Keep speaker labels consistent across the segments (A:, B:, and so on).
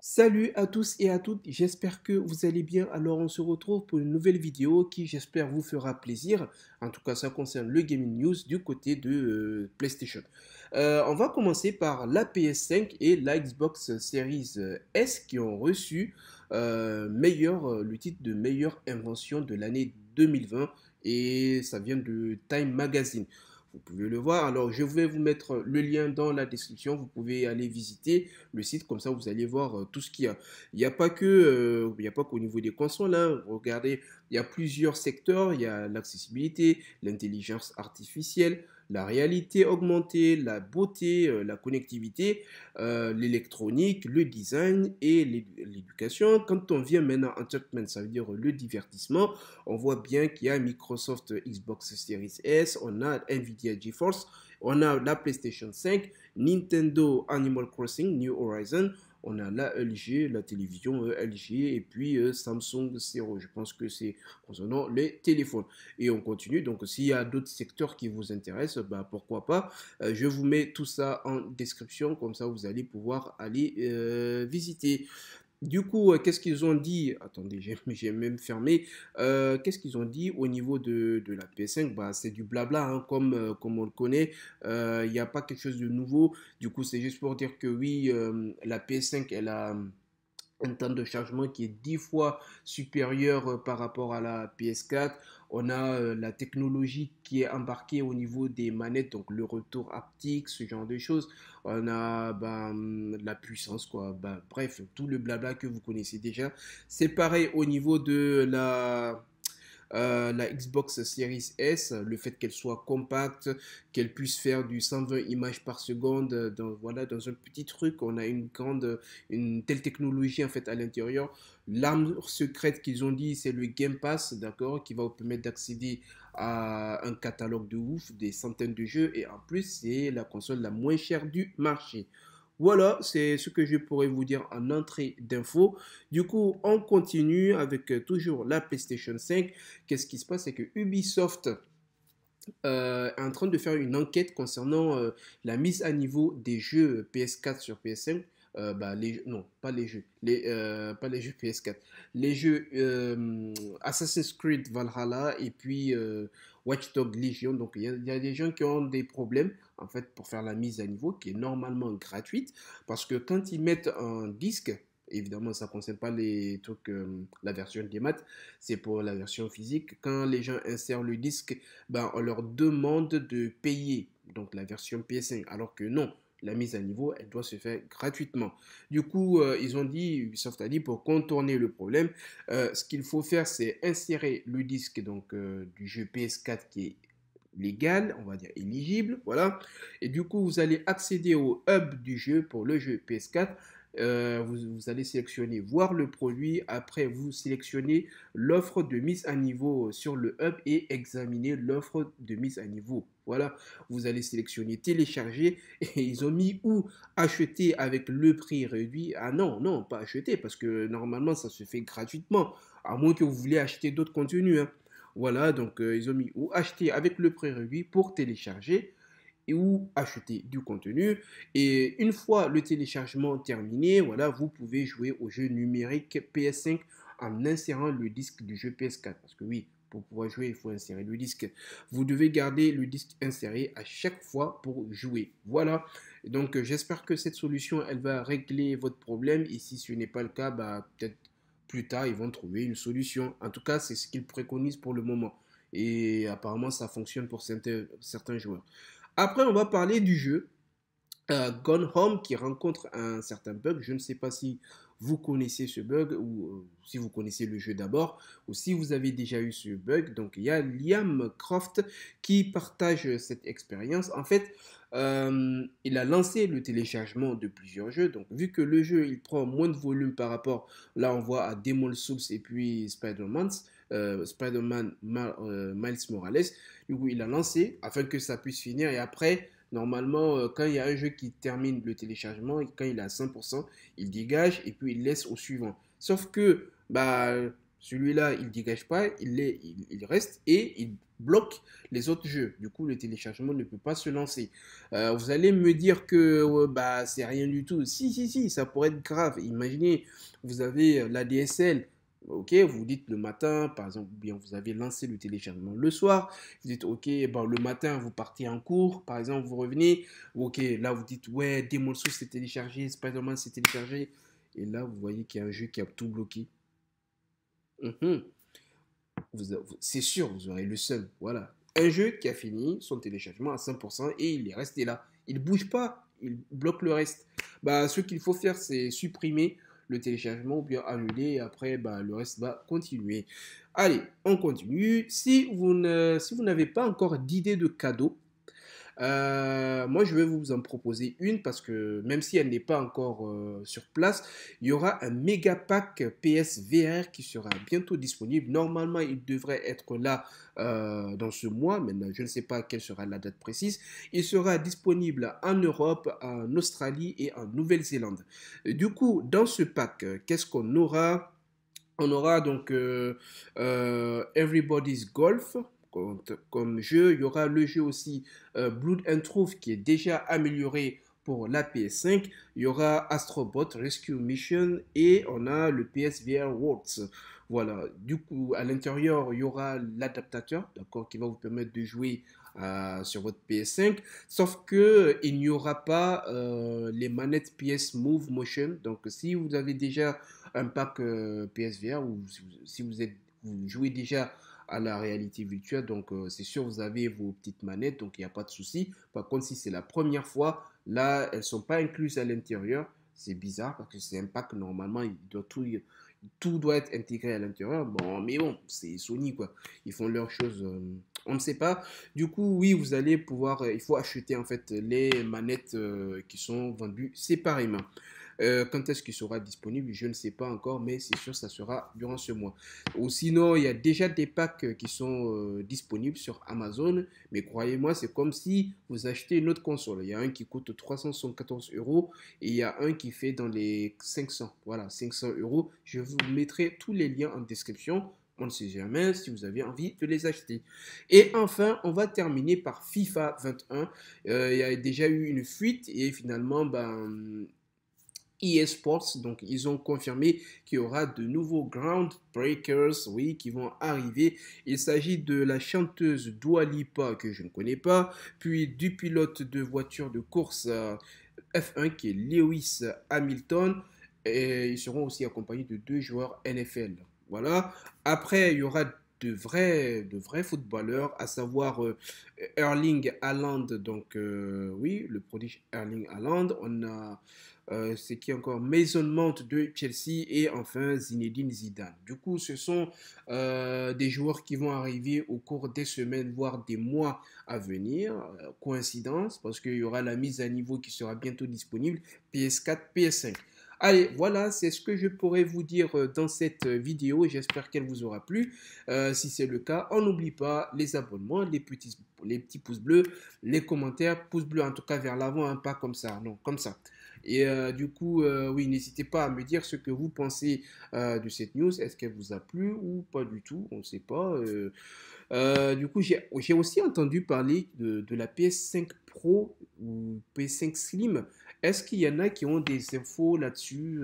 A: Salut à tous et à toutes, j'espère que vous allez bien. Alors on se retrouve pour une nouvelle vidéo qui j'espère vous fera plaisir. En tout cas ça concerne le gaming news du côté de euh, PlayStation. Euh, on va commencer par la PS5 et la Xbox Series euh, S qui ont reçu meilleur, le titre de meilleure invention de l'année 2020 et ça vient de Time Magazine. Vous pouvez le voir. Alors, je vais vous mettre le lien dans la description. Vous pouvez aller visiter le site. Comme ça, vous allez voir euh, tout ce qu'il y a. Il n'y a pas que, euh, il n'y a pas qu'au niveau des consoles. Hein. Regardez, il y a plusieurs secteurs. Il y a l'accessibilité, l'intelligence artificielle, la réalité augmentée, la beauté, euh, la connectivité, euh, l'électronique, le design et l'éducation. Quand on vient maintenant en Entertainment, ça veut dire le divertissement, on voit bien qu'il y a Microsoft Xbox Series S, on a Nvidia GeForce, on a la PlayStation 5, Nintendo Animal Crossing, New Horizon on a la LG, la télévision euh, LG, et puis euh, Samsung Zero. Je pense que c'est concernant les téléphones. Et on continue. Donc, s'il y a d'autres secteurs qui vous intéressent, bah, pourquoi pas. Euh, je vous mets tout ça en description, comme ça vous allez pouvoir aller visiter. Du coup, euh, qu'est-ce qu'ils ont dit Attendez, j'ai même fermé. Euh, qu'est-ce qu'ils ont dit au niveau de, la PS5 bah, C'est du blabla, hein, comme, euh, comme on le connaît. Il n'y a pas quelque chose de nouveau. Du coup, c'est juste pour dire que oui, la PS5, elle a un temps de chargement qui est 10 fois supérieur euh, par rapport à la PS4. On a euh, la technologie qui est embarquée au niveau des manettes, donc le retour haptique, ce genre de choses. On a ben, hum, la puissance, quoi. Ben, bref, tout le blabla que vous connaissez déjà. C'est pareil au niveau de la euh, la Xbox Series S, le fait qu'elle soit compacte, qu'elle puisse faire du 120 images par seconde, euh, dans, voilà, dans un petit truc, on a une grande, une telle technologie en fait à l'intérieur. L'arme secrète qu'ils ont dit, c'est le Game Pass, d'accord, qui va vous permettre d'accéder à un catalogue de ouf, des centaines de jeux, et en plus, c'est la console la moins chère du marché. Voilà, c'est ce que je pourrais vous dire en entrée d'info. Du coup, on continue avec euh, toujours la PlayStation 5. Qu'est-ce qui se passe C'est que Ubisoft... Euh, est en train de faire une enquête concernant euh, la mise à niveau des jeux PS4 sur PS5 euh, bah, les non, pas les jeux, les, euh, pas les jeux PS4, les jeux euh, Assassin's Creed Valhalla et puis Watch Dogs Legion. Donc il y, a des gens qui ont des problèmes en fait pour faire la mise à niveau qui est normalement gratuite parce que quand ils mettent un disque, évidemment ça concerne pas les trucs, la version des maths, c'est pour la version physique. Quand les gens insèrent le disque, ben, on leur demande de payer donc la version PS5 alors que non la mise à niveau, elle doit se faire gratuitement. Du coup, euh, ils ont dit, Ubisoft a dit, pour contourner le problème, euh, ce qu'il faut faire, c'est insérer le disque donc, euh, du jeu PS4 qui est légal, on va dire éligible, voilà. Et du coup, vous allez accéder au hub du jeu pour le jeu PS4 euh, vous, allez sélectionner voir le produit, après vous sélectionnez l'offre de mise à niveau sur le hub et examinez l'offre de mise à niveau. Voilà, vous allez sélectionner télécharger et ils ont mis ou acheter avec le prix réduit. Ah non, non, pas acheter parce que normalement ça se fait gratuitement, à moins que vous voulez acheter d'autres contenus. Hein. Voilà, donc euh, ils ont mis ou acheter avec le prix réduit pour télécharger ou acheter du contenu. Et une fois le téléchargement terminé, voilà, vous pouvez jouer au jeu numérique PS5 en insérant le disque du jeu PS4. Parce que oui, pour pouvoir jouer, il faut insérer le disque. Vous devez garder le disque inséré à chaque fois pour jouer. Voilà. Donc euh, j'espère que cette solution, elle va régler votre problème. Et si ce n'est pas le cas, bah, peut-être plus tard, ils vont trouver une solution. En tout cas, c'est ce qu'ils préconisent pour le moment. Et apparemment, ça fonctionne pour certains joueurs. Après, on va parler du jeu. Euh, Gone Home qui rencontre un certain bug. Je ne sais pas si vous connaissez ce bug ou euh, si vous connaissez le jeu d'abord ou si vous avez déjà eu ce bug. Donc il y a Liam Croft qui partage cette expérience. En fait, euh, il a lancé le téléchargement de plusieurs jeux. Donc vu que le jeu il prend moins de volume par rapport, là on voit à Demon Souls et puis spider man euh, Spider-Man euh, Miles Morales. Du coup, il a lancé afin que ça puisse finir. Et après, normalement, euh, quand il y a un jeu qui termine le téléchargement, quand il est à 100%, il dégage et puis il laisse au suivant. Sauf que bah, celui-là, il dégage pas, il, est, il, reste et il bloque les autres jeux. Du coup, le téléchargement ne peut pas se lancer. vous allez me dire que bah, c'est rien du tout. Si, si, si, ça pourrait être grave. Imaginez, vous avez la DSL, Ok, vous dites le matin, par exemple, bien vous avez lancé le téléchargement le soir, vous dites ok, ben, le matin vous partez en cours, par exemple, vous revenez, ok, là vous dites ouais, Demon Souls s'est téléchargé, Spider-Man s'est téléchargé, et là vous voyez qu'il y a un jeu qui a tout bloqué. Mhm. C'est sûr, vous aurez le seul, voilà. Un jeu qui a fini son téléchargement à 100% et il est resté là. Il ne bouge pas, il bloque le reste. Bah, ce qu'il faut faire, c'est supprimer le téléchargement ou bien annulé Et après, bah, le reste va continuer. Allez, on continue. Si vous n'avez si pas encore d'idée de cadeau, euh, moi, je vais vous en proposer une parce que même si elle n'est pas encore euh, sur place, il y aura un méga pack PSVR qui sera bientôt disponible. Normalement, il devrait être là euh, dans ce mois. Maintenant, je ne sais pas quelle sera la date précise. Il sera disponible en Europe, en Australie et en Nouvelle-Zélande. Du coup, dans ce pack, qu'est-ce qu'on aura on aura donc Everybody's Golf, comme jeu. Il y aura le jeu aussi euh, Blood and Truth qui est déjà amélioré pour la PS5. Il y aura Astrobot Rescue Mission et on a le PSVR Worlds. Voilà, du coup, à l'intérieur, il y aura l'adaptateur, d'accord, qui va vous permettre de jouer euh, sur votre PS5. Sauf que euh, il n'y aura pas les manettes PS Move Motion. Donc, si vous avez déjà un pack PSVR ou si vous, êtes, vous jouez déjà la réalité virtuelle. Donc, euh, c'est sûr, vous avez vos petites manettes, donc il n'y a pas de souci. Par contre, si c'est la première fois, là, elles sont pas incluses à l'intérieur. C'est bizarre parce que c'est un pack, normalement, il doit tout, tout doit être intégré à l'intérieur. Bon, mais bon, c'est Sony, quoi. Ils font leurs choses. Euh, on ne sait pas. Du coup, oui, vous allez pouvoir, euh, il faut acheter en fait les manettes qui sont vendues séparément. Euh, quand est-ce qu'il sera disponible Je ne sais pas encore, mais c'est sûr, ça sera durant ce mois. Ou sinon, il y a déjà des packs euh, qui sont euh, disponibles sur Amazon, mais croyez-moi, c'est comme si vous achetez une autre console. Il y a un qui coûte 374 euros et il y a un qui fait dans les 500. Voilà, 500 euros. Je vous mettrai tous les liens en description on ne sait jamais si vous avez envie de les acheter. Et enfin, on va terminer par FIFA 21. il y a déjà eu une fuite et finalement, ben, eSports. Donc, ils ont confirmé qu'il y aura de nouveaux Groundbreakers, oui, qui vont arriver. Il s'agit de la chanteuse Dua Lipa, que je ne connais pas, puis du pilote de voiture de course euh, F1, qui est Lewis Hamilton. Et ils seront aussi accompagnés de deux joueurs NFL. Voilà. Après, il y aura de vrais, de vrais footballeurs, à savoir euh, Erling Haaland, donc euh, oui, le prodige Erling Haaland. On a euh, ce c'est qui encore Mason Mount de Chelsea et enfin Zinedine Zidane. Du coup, ce sont euh, des joueurs qui vont arriver au cours des semaines, voire des mois à venir. Euh, coïncidence, parce qu'il y aura la mise à niveau qui sera bientôt disponible, PS4, PS5. Allez, voilà, c'est ce que je pourrais vous dire dans cette vidéo. J'espère qu'elle vous aura plu. si c'est le cas, on n'oublie pas les abonnements, les petits, les petits pouces bleus, les commentaires, pouces bleus en tout cas vers l'avant, un hein, pas comme ça, non, comme ça. Et euh, du coup, euh, oui, n'hésitez pas à me dire ce que vous pensez euh, de cette news. Est-ce qu'elle vous a plu ou pas du tout On ne sait pas. du coup, j'ai aussi entendu parler de, la PS5 Pro ou PS5 Slim. Est-ce qu'il y en a qui ont des infos là-dessus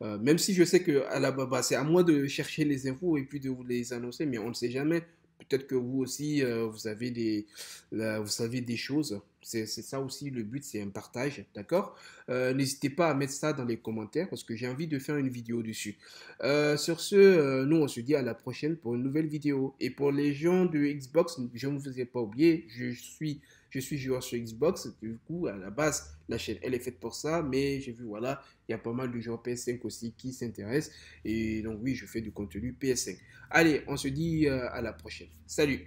A: Même si je sais que bah, c'est à moi de chercher les infos et puis de vous les annoncer, mais on ne sait jamais. Peut-être que vous aussi, vous avez des, vous savez des choses. C'est ça aussi le but, c'est un partage, d'accord euh, N'hésitez pas à mettre ça dans les commentaires parce que j'ai envie de faire une vidéo dessus. Euh, sur ce, euh, nous on se dit à la prochaine pour une nouvelle vidéo. Et pour les gens de Xbox, je ne vous ai pas oublié, je suis, je suis joueur sur Xbox. Du coup, à la base, la chaîne elle est faite pour ça, mais j'ai vu, voilà, il y a pas mal de joueurs PS5 aussi qui s'intéressent. Et donc oui, je fais du contenu PS5. Allez, on se dit à la prochaine. Salut